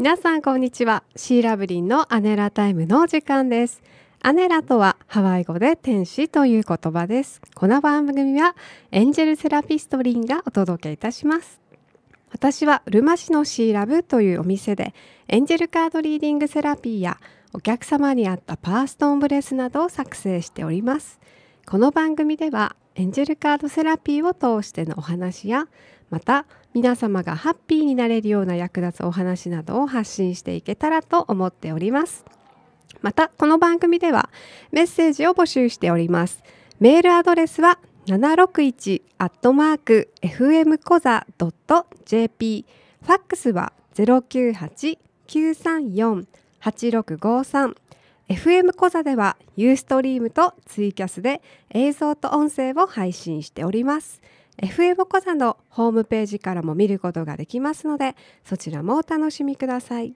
皆さんこんにちはシーラブリンのアネラタイムの時間ですアネラとはハワイ語で天使という言葉ですこの番組はエンジェルセラピストリンがお届けいたします私はうるま市のシーラブというお店でエンジェルカードリーディングセラピーやお客様に合ったパーストーンブレスなどを作成しておりますこの番組ではエンジェルカードセラピーを通してのお話やまた皆様がハッピーになれるような役立つお話などを発信していけたらと思っております。また、この番組ではメッセージを募集しております。メールアドレスは761アットマーク FM コザ .jp ファックスは098-934-8653 FM コザではユーストリームとツイキャスで映像と音声を配信しております。FM 小座のホームページからも見ることができますのでそちらもお楽しみください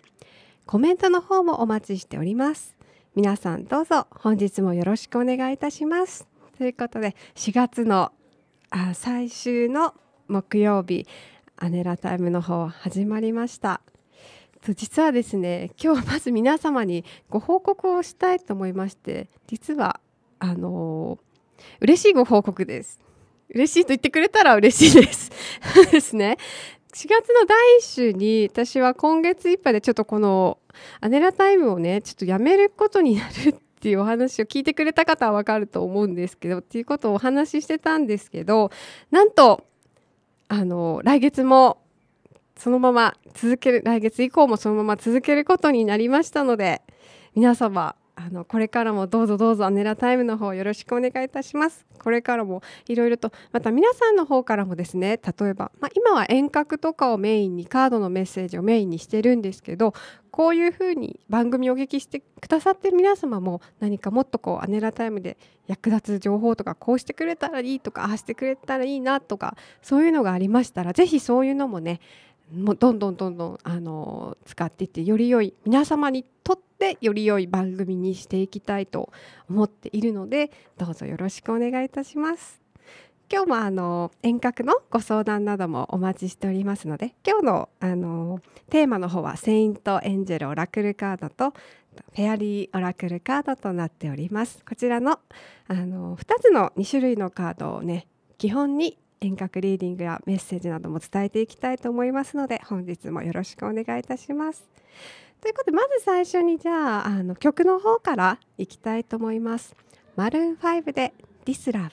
コメントの方もお待ちしております皆さんどうぞ本日もよろしくお願いいたしますということで4月の最終の木曜日アネラタイムの方始まりました実はですね今日まず皆様にご報告をしたいと思いまして実はあのー、嬉しいご報告です嬉しいと言ってくれたら嬉しいです。ですね。4月の第1週に私は今月いっぱいでちょっとこのアネラタイムをねちょっとやめることになるっていうお話を聞いてくれた方はわかると思うんですけどっていうことをお話ししてたんですけどなんとあの来月もそのまま続ける来月以降もそのまま続けることになりましたので皆様あのこれからもどうぞどうぞアネラタイムの方よろしくお願いいたします。これからもいろいろとまた皆さんの方からもですね例えば、まあ、今は遠隔とかをメインにカードのメッセージをメインにしてるんですけどこういうふうに番組をお聞きしてくださってる皆様も何かもっとこうアネラタイムで役立つ情報とかこうしてくれたらいいとかああしてくれたらいいなとかそういうのがありましたら是非そういうのもねもうどんどんどんどんあの使っていってより良い皆様にとってより良い番組にしていきたいと思っているのでどうぞよろしくお願いいたします。今日もあの遠隔のご相談などもお待ちしておりますので今日のあのテーマの方は「セイント・エンジェル・オラクルカード」と「フェアリー・オラクルカード」となっております。こちらのあの2つの2種類のカードをね基本に遠隔リーディングやメッセージなども伝えていきたいと思いますので本日もよろしくお願いいたします。ということでまず最初にじゃああの曲の方からいきたいと思います。マルーン5で「ディスラブ」。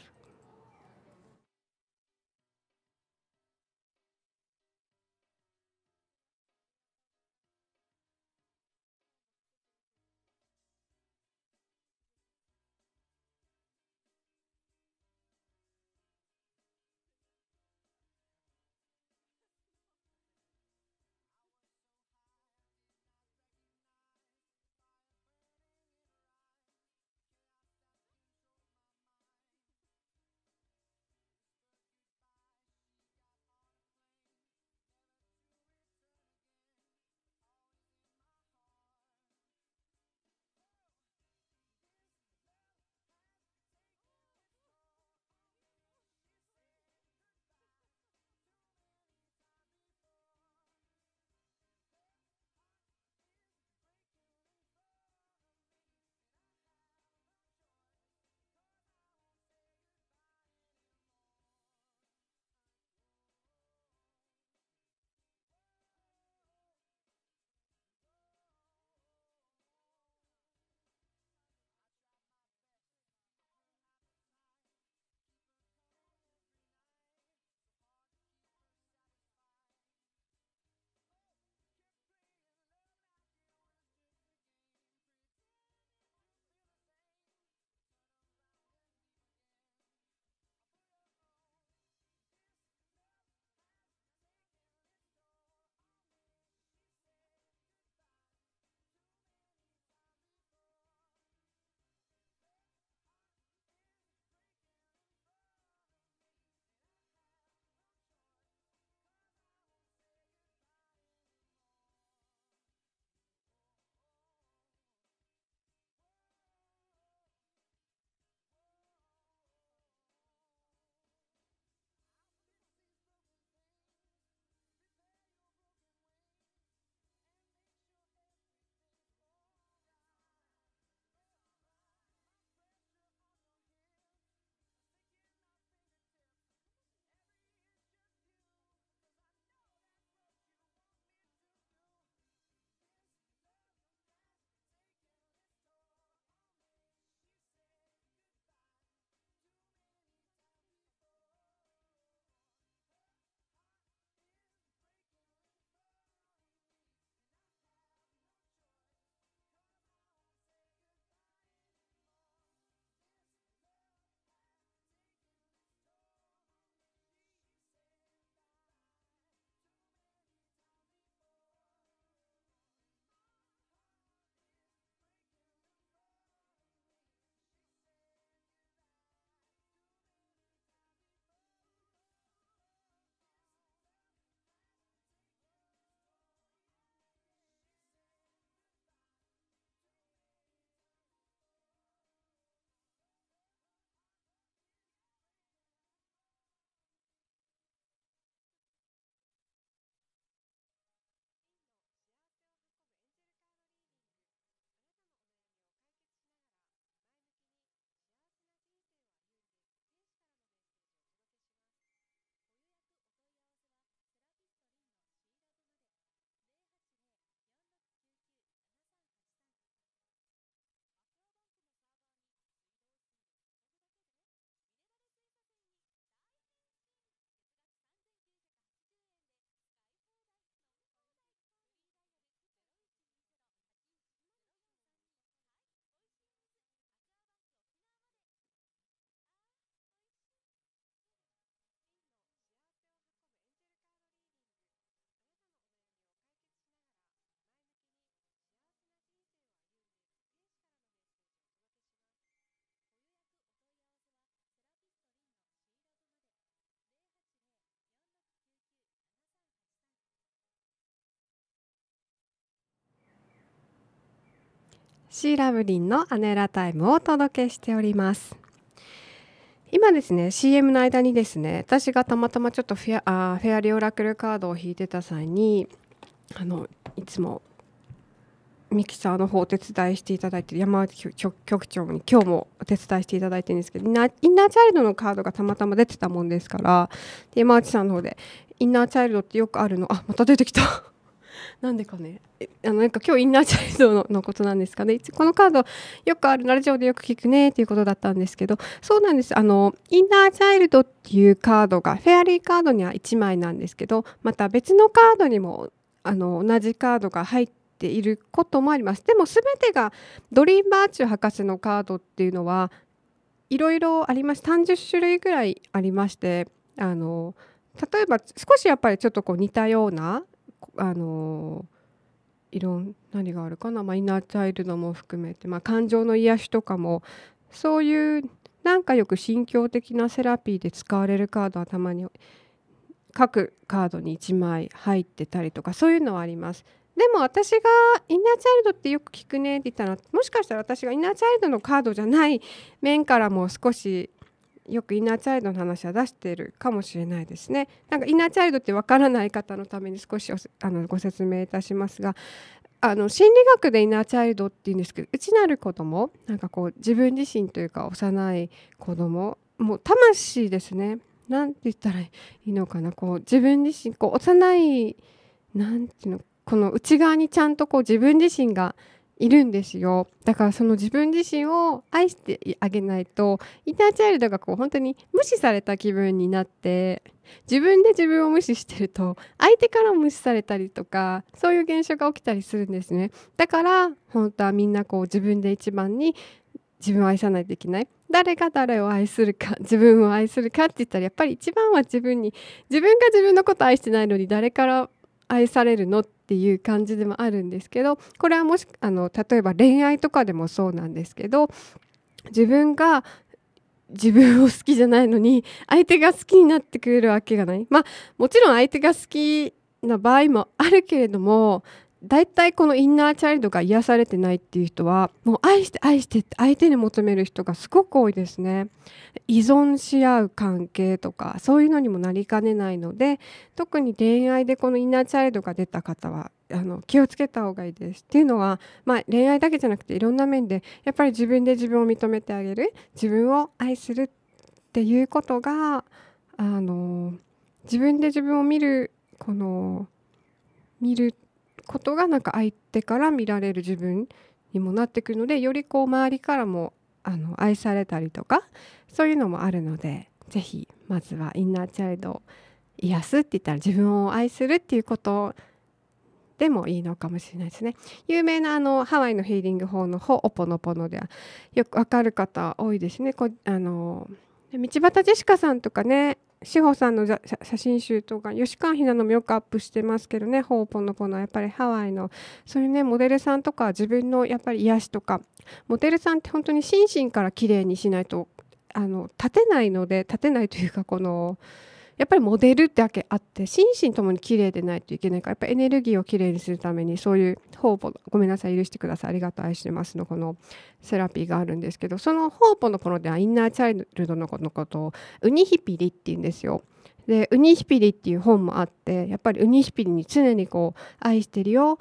シーラブリンのアネラタイムをお届けしております今ですね CM の間にですね私がたまたまちょっとフェアあフェアリーオラクルカードを引いてた際にあのいつもミキサーの方お手伝いしていただいて山内局長に今日もお手伝いしていただいてるんですけどインナーチャイルドのカードがたまたま出てたもんですから山内さんの方でインナーチャイルドってよくあるのあまた出てきたなんでかねあのなんか今日インナーチャイルドののことなんですかねこのカードよくあるラジオでよく聞くねっていうことだったんですけどそうなんですあのインナーチャイルドっていうカードがフェアリーカードには1枚なんですけどまた別のカードにもあの同じカードが入っていることもありますでも全てがドリームバーチュー博士のカードっていうのはいろいろあります30種類ぐらいありましてあの例えば少しやっぱりちょっとこう似たようなあのいろん何があるかな、まあ、インナーチャイルドも含めて、まあ、感情の癒しとかもそういうなんかよく心境的なセラピーで使われるカードはたまに各カードに1枚入ってたりとかそういうのはあります。でも私がインナーチャイルドってよく聞くねって言ったらもしかしたら私がインナーチャイルドのカードじゃない面からも少しよくイナーチャイルドの話は出しているかもしれないですね。なんかイナーチャイルドってわからない方のために少しあのご説明いたしますがあの心理学でイナーチャイルドって言うんですけど内なる子供なんかこう自分自身というか幼い子供もう魂ですね何て言ったらいいのかなこう自分自身こう幼い何て言うのこの内側にちゃんとこう自分自身がいるんですよだからその自分自身を愛してあげないとインターチャイルドがこう本当に無視された気分になって自分で自分を無視してると相手から無視されたりとかそういう現象が起きたりするんですねだから本当はみんなこう自分で一番に自分を愛さないといけない誰が誰を愛するか自分を愛するかって言ったらやっぱり一番は自分に自分が自分のこと愛してないのに誰から愛されるのってっていう感じでもあるんですけどこれはもしあの例えば恋愛とかでもそうなんですけど自分が自分を好きじゃないのに相手が好きになってくれるわけがない。まあもちろん相手が好きな場合もあるけれども大体このインナーチャイルドが癒されてないっていう人はもう愛して愛してって相手に求める人がすごく多いですね依存し合う関係とかそういうのにもなりかねないので特に恋愛でこのインナーチャイルドが出た方はあの気をつけた方がいいですっていうのは、まあ、恋愛だけじゃなくていろんな面でやっぱり自分で自分を認めてあげる自分を愛するっていうことがあの自分で自分を見るこの見るっことがなんか相手から見られる自分にもなってくるのでよりこう周りからもあの愛されたりとかそういうのもあるので是非まずはインナーチャイルドを癒すって言ったら自分を愛するっていうことでもいいのかもしれないですね。有名なあのハワイのヒーリング法のホオポノポノではよくわかる方多いですね。こあの道端ジェシカさんとかね志保さんの写真集とか吉川ひなのもよくアップしてますけどね「ほうぽのぽの」やっぱりハワイのそういうねモデルさんとか自分のやっぱり癒しとかモデルさんって本当に心身から綺麗にしないとあの立てないので立てないというかこの。やっぱりモデルってだけあって心身ともに綺麗でないといけないからやっぱエネルギーをきれいにするためにそういう方法ごめんなさい許してくださいありがとう愛してますのこのセラピーがあるんですけどその方法の頃ではインナーチャイルドのことをウニヒピリって言うんですよ。でウニヒピリっていう本もあってやっぱりウニヒピリに常にこう愛してるよ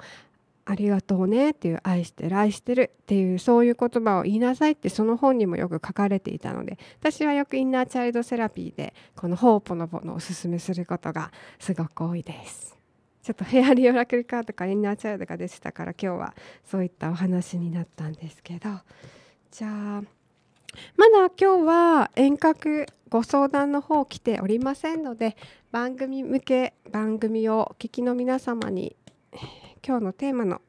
ありがとうねっていう愛してる愛してるっていうそういう言葉を言いなさいってその本にもよく書かれていたので私はよくインナーチャイルドセラピーでこの「ホーぽのボの」おすすめすることがすごく多いです。ちょっとヘアリオラクルカードかインナーチャイルドが出てたから今日はそういったお話になったんですけどじゃあまだ今日は遠隔ご相談の方来ておりませんので番組向け番組をお聞きの皆様に今日のテーマの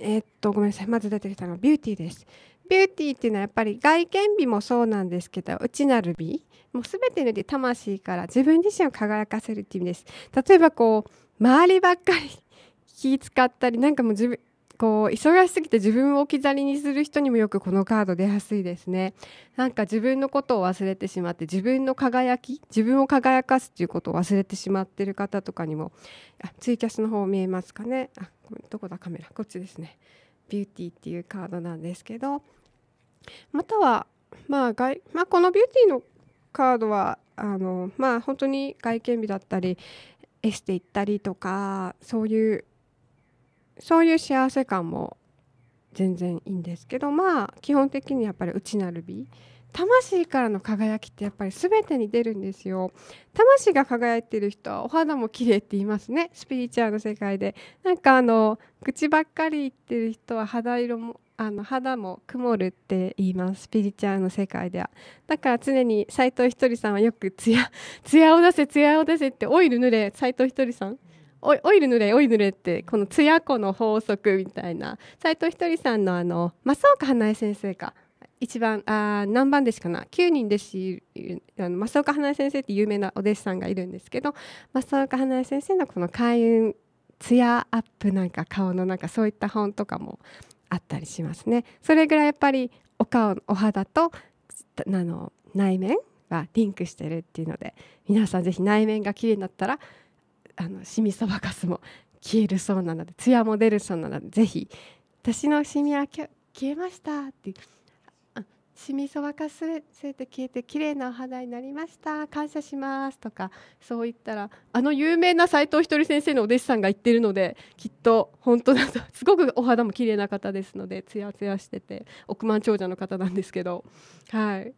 えー、っとごめんなさいまず出てきたのはビューティーです。ビューティーっていうのはやっぱり外見美もそうなんですけど内なる美もう全てので魂から自分自身を輝かせるっていう意味です。例えばこう周りばっかり気使ったりなんかもう自分こう忙しすぎて自分を置き去りにする人にもよくこのカード出やすいですねなんか自分のことを忘れてしまって自分の輝き自分を輝かすっていうことを忘れてしまってる方とかにもあツイキャスの方見えますかねあどこだカメラこっちですねビューティーっていうカードなんですけどまたはまあ外、まあ、このビューティーのカードはあのまあ本当に外見美だったりエステ行ったりとかそういうそういう幸せ感も全然いいんですけどまあ基本的にやっぱり内なる美魂からの輝きってやっぱり全てに出るんですよ魂が輝いてる人はお肌も綺麗って言いますねスピリチュアルの世界でなんかあの口ばっかり言ってる人は肌色もあの肌も曇るって言いますスピリチュアルの世界ではだから常に斎藤ひとりさんはよくツヤ「ツヤを出せツヤを出せ」ってオイル塗れ斎藤ひとりさんオイル塗れオイル塗れってこの艶子の法則みたいな斎藤ひとりさんのあの松岡花江先生か一番あ何番弟子かな9人弟子あの松岡花江先生って有名なお弟子さんがいるんですけど松岡花江先生のこの開運ツヤアップなんか顔のなんかそういった本とかもあったりしますね。それぐらいやっぱりお顔お肌とあの内面がリンクしてるっていうので皆さん是非内面が綺麗になったらあのシミそばかすも消えるそうなのでツヤも出るそうなのでぜひ私のシミは消えましたってシミそばかすれて消えて綺麗なお肌になりました感謝しますとかそう言ったらあの有名な斎藤ひとり先生のお弟子さんが言ってるのできっと本当だとすごくお肌も綺麗な方ですのでツヤツヤしてて億万長者の方なんですけどはい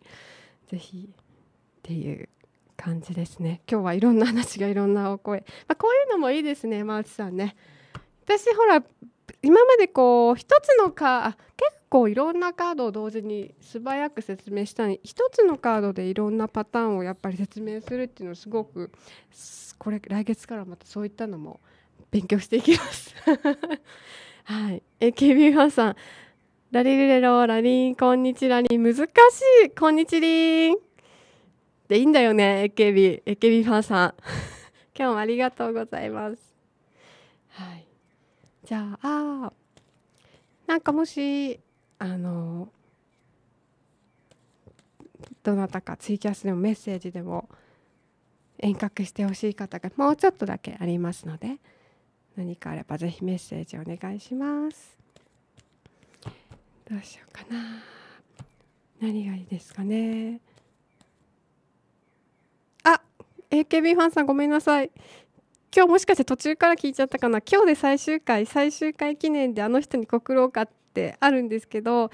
ぜひっていう感じですね今日はいろんな話がいろんなお声、まあ、こういうのもいいですねマーチさんね私ほら今までこう一つのカ結構いろんなカードを同時に素早く説明したのに一つのカードでいろんなパターンをやっぱり説明するっていうのすごくこれ来月からまたそういったのも勉強していきます はい AKB ファンさんラリルレローラリンこんにちはに難しいこんにちりんでいいんだよね AKB AKB ファンさん 今日もありがとうございますはいじゃあなんかもしあのどなたかツイキャスでもメッセージでも遠隔してほしい方がもうちょっとだけありますので何かあればぜひメッセージお願いしますどうしようかな何がいいですかね AKB ファンさんごめんなさい今日もしかして途中から聞いちゃったかな今日で最終回最終回記念であの人に告ろうかってあるんですけど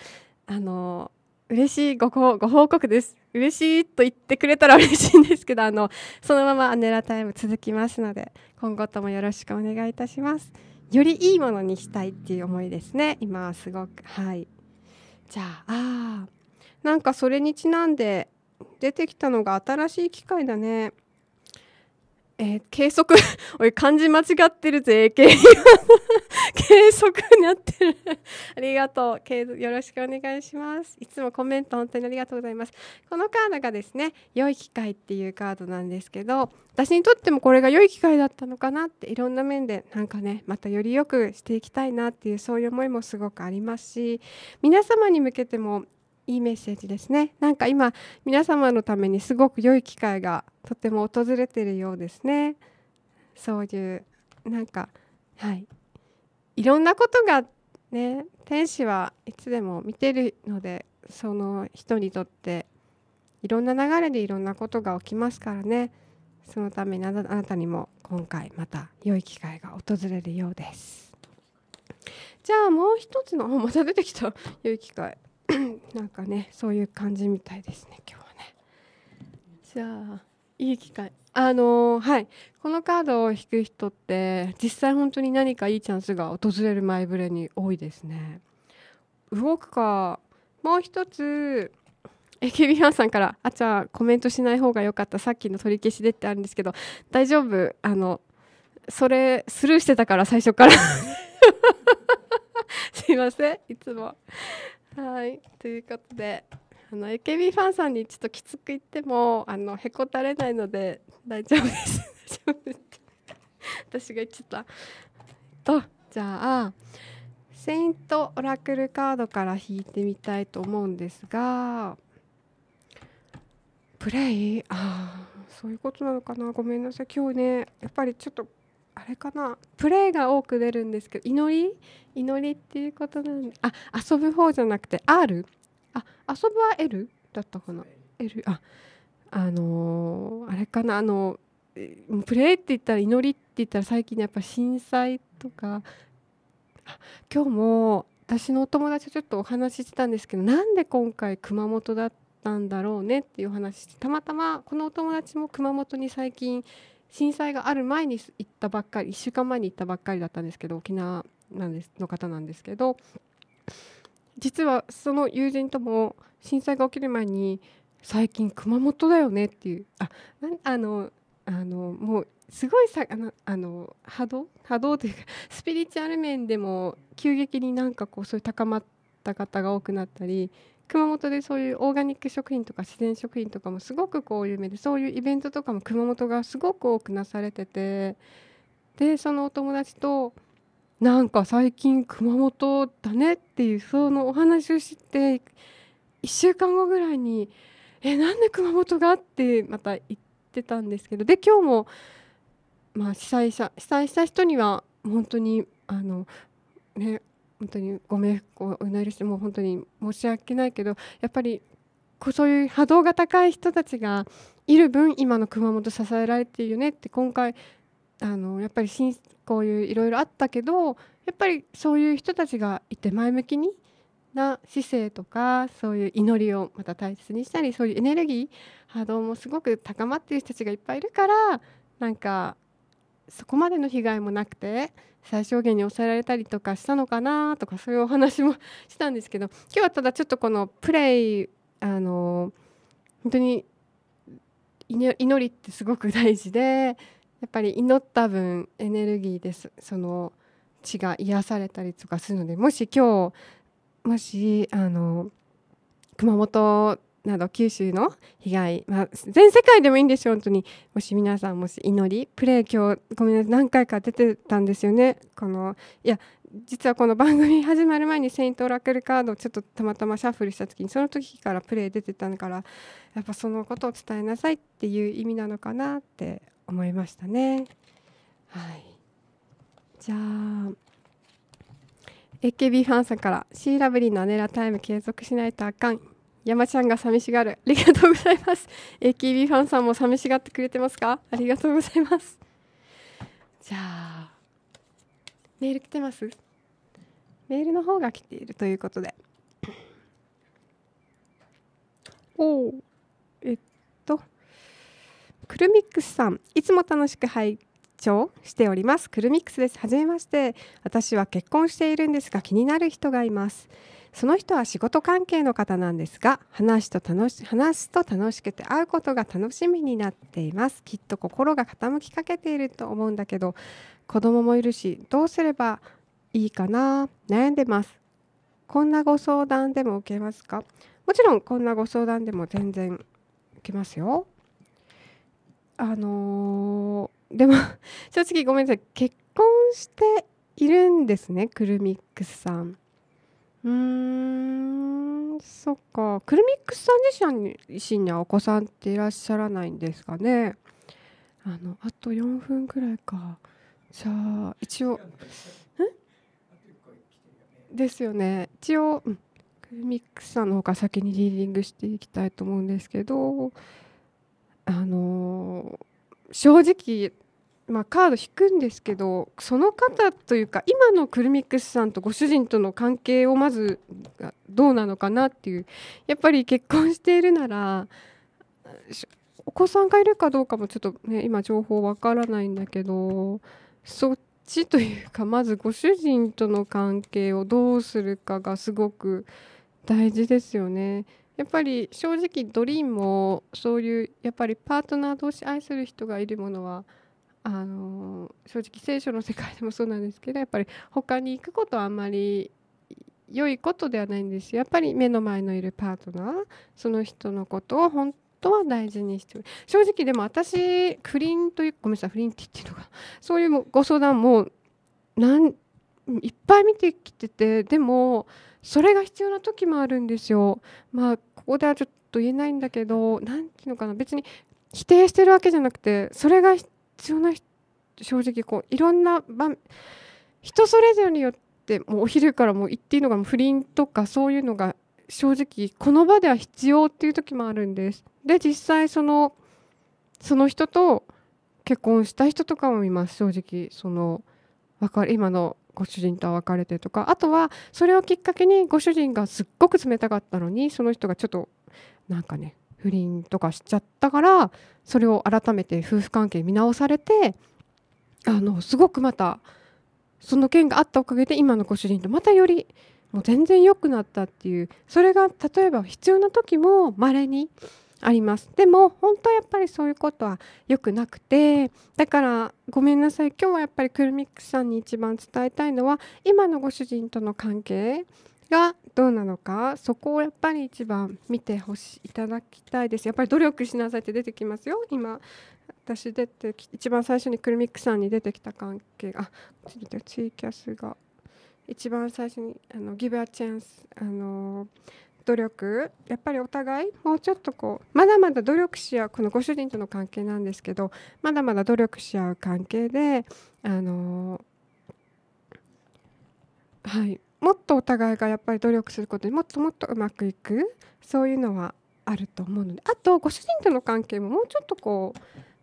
あの嬉しいごご報告です嬉しいと言ってくれたら嬉しいんですけどあのそのままアネラタイム続きますので今後ともよろしくお願いいたしますよりいいものにしたいっていう思いですね今はすごくはいじゃああなんかそれにちなんで出てきたのが新しい機械だねえー、計測、おい、漢字間違ってるぜ、計、計測になってる。ありがとう。計、よろしくお願いします。いつもコメント本当にありがとうございます。このカードがですね、良い機会っていうカードなんですけど、私にとってもこれが良い機会だったのかなって、いろんな面でなんかね、またより良くしていきたいなっていう、そういう思いもすごくありますし、皆様に向けても、いいメッセージですねなんか今皆様のためにすごく良い機会がとても訪れてるようですねそういうなんかはいいろんなことがね天使はいつでも見てるのでその人にとっていろんな流れでいろんなことが起きますからねそのためにあなたにも今回また良い機会が訪れるようですじゃあもう一つのまた出てきた良い機会なんかねそういう感じみたいですね今日はねじゃあいい機会あのー、はいこのカードを引く人って実際本当に何かいいチャンスが訪れる前触れに多いですね動くかもう一つ AKB ファンさんから「あちゃコメントしない方が良かったさっきの取り消しで」ってあるんですけど大丈夫あのそれスルーしてたから最初から すいませんいつもはいということであの AKB ファンさんにちょっときつく言ってもあのへこたれないので大丈夫です 私が言っちゃったとじゃあセイントオラクルカードから引いてみたいと思うんですがプレイああそういうことなのかなごめんなさい今日ねやっぱりちょっとあれかなプレーが多く出るんですけど祈り祈りっていうことなんであ遊ぶ方じゃなくて R あ遊ぶは L だったかな L ああのー、あれかなあのプレーって言ったら祈りって言ったら最近やっぱ震災とか今日も私のお友達とちょっとお話ししてたんですけどなんで今回熊本だったんだろうねっていう話してたまたまこのお友達も熊本に最近震災がある前に行ったばっかり1週間前に行ったばっかりだったんですけど沖縄なんですの方なんですけど実はその友人とも震災が起きる前に最近熊本だよねっていうああのあのもうすごいさあのあの波動波動というかスピリチュアル面でも急激になんかこうそういう高まった方が多くなったり熊本でそういうオーガニック食品とか自然食品とかもすごくこう有名でそういうイベントとかも熊本がすごく多くなされててでそのお友達となんか最近熊本だねっていうそのお話をして1週間後ぐらいに「えなんで熊本が?」ってまた言ってたんですけどで今日も、まあ、被災者被災した人には本当にあのね本当にご冥福をお祈りしてもう本当に申し訳ないけどやっぱりそういう波動が高い人たちがいる分今の熊本支えられているよねって今回あのやっぱりこういういろいろあったけどやっぱりそういう人たちがいて前向きにな姿勢とかそういう祈りをまた大切にしたりそういうエネルギー波動もすごく高まっている人たちがいっぱいいるからなんかそこまでの被害もなくて最小限に抑えられたりとかしたのかなとかそういうお話もしたんですけど 今日はただちょっとこのプレイあの本当に祈りってすごく大事でやっぱり祈った分エネルギーですその血が癒されたりとかするのでもし今日もしあの熊本など九州の被害、まあ、全世界でもいいんでょう本当にもし皆さんもし祈りプレー今日ごめんなさい何回か出てたんですよねこのいや実はこの番組始まる前に「セイント・オラクルカード」をちょっとたまたまシャッフルした時にその時からプレー出てたからやっぱそのことを伝えなさいっていう意味なのかなって思いましたね。はい、じゃあ AKB ファンさんから「シーラブリーのアネラタイム継続しないとあかん」山ちゃんが寂しがるありがとうございます AKB ファンさんも寂しがってくれてますかありがとうございますじゃあメール来てますメールの方が来ているということでおおえっとくるみックスさんいつも楽しく拝聴しておりますくるみックスですはめまして私は結婚しているんですが気になる人がいますその人は仕事関係の方なんですが話と楽し話すと楽しくて会うことが楽しみになっていますきっと心が傾きかけていると思うんだけど子供もいるしどうすればいいかな悩んでますこんなご相談でも受けますかもちろんこんなご相談でも全然受けますよあのー、でも正直ごめんなさい結婚しているんですねくるみっくさん。うーんそっかクルミックスさん自身自身にはお子さんっていらっしゃらないんですかねあのあと4分くらいかじゃあ一応んですよね一応、うん、クルミックスさんの方が先にリーディングしていきたいと思うんですけどあの正直まあ、カード引くんですけどその方というか今のクルミックスさんとご主人との関係をまずどうなのかなっていうやっぱり結婚しているならお子さんがいるかどうかもちょっとね今情報わからないんだけどそっちというかまずご主人との関係をどうするかがすごく大事ですよね。やっぱり正直ドリームもそういうやっぱりパートナー同士愛する人がいるものはあの正直聖書の世界でもそうなんですけどやっぱり他に行くことはあんまり良いことではないんですやっぱり目の前のいるパートナーその人のことを本当は大事にして正直でも私不倫というごめんなさい不倫って言っていうのがそういうご相談もなんいっぱい見てきててでもそれが必要な時もあるんですよ。まあここではちょっと言えないんだけど何て言うのかな別に否定してるわけじゃなくてそれが必必要な正直こういろんな人それぞれによってもうお昼からもう言っていいのが不倫とかそういうのが正直この場では必要っていう時もあるんです。で実際そのその人と結婚した人とかもいます正直その今のご主人とは別れてとかあとはそれをきっかけにご主人がすっごく冷たかったのにその人がちょっとなんかね不倫とかしちゃったからそれを改めて夫婦関係見直されてあのすごくまたその件があったおかげで今のご主人とまたよりもう全然良くなったっていうそれが例えば必要な時もまれにありますでも本当はやっぱりそういうことは良くなくてだからごめんなさい今日はやっぱりルミックさんに一番伝えたいのは今のご主人との関係がどうなのかそこをやっぱり一番見てほしいいただきたいですやっぱり努力しなさいって出てきますよ今私出てき一番最初にクルミックさんに出てきた関係がツイキャスが一番最初にあのギブアチェンスあの努力やっぱりお互いもうちょっとこうまだまだ努力し合うこのご主人との関係なんですけどまだまだ努力し合う関係であのはいもっとお互いがやっぱり努力することでもっともっとうまくいくそういうのはあると思うのであとご主人との関係ももうちょっとこう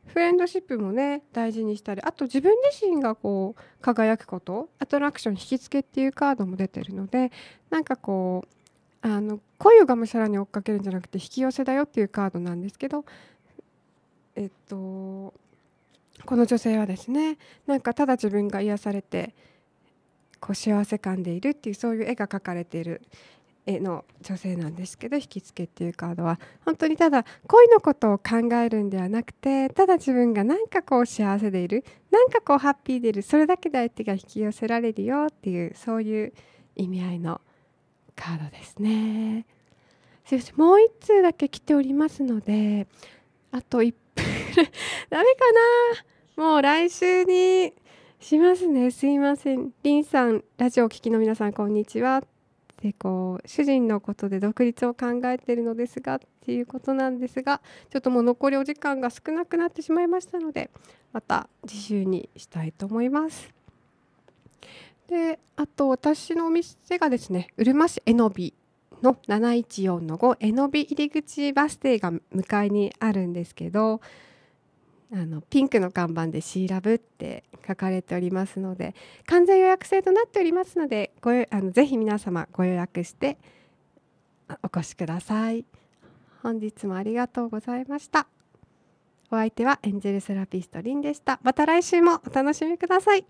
フレンドシップもね大事にしたりあと自分自身がこう輝くことアトラクション引き付けっていうカードも出てるのでなんかこうあの恋をがむしゃらに追っかけるんじゃなくて引き寄せだよっていうカードなんですけどえっとこの女性はですねなんかただ自分が癒されてこう幸せ感でいるっていうそういう絵が描かれている絵の女性なんですけど「引きつけ」っていうカードは本当にただ恋のことを考えるんではなくてただ自分が何かこう幸せでいる何かこうハッピーでいるそれだけで相手が引き寄せられるよっていうそういう意味合いのカードですね。すいませんもう1通だけ来ておりますのであと1分 ダメかなもう来週にしますねすいませんリンさんラジオを聴きの皆さんこんにちはでこう主人のことで独立を考えているのですがっていうことなんですがちょっともう残りお時間が少なくなってしまいましたのでまた次週にしたいと思います。であと私のお店がですねうるま市えのびの714の5えのび入り口バス停が向かいにあるんですけどあのピンクの看板で「シーラブ」って書かれておりますので完全予約制となっておりますのでごあのぜひ皆様ご予約してお越しください本日もありがとうございましたお相手はエンジェルセラピストリンでしたまた来週もお楽しみください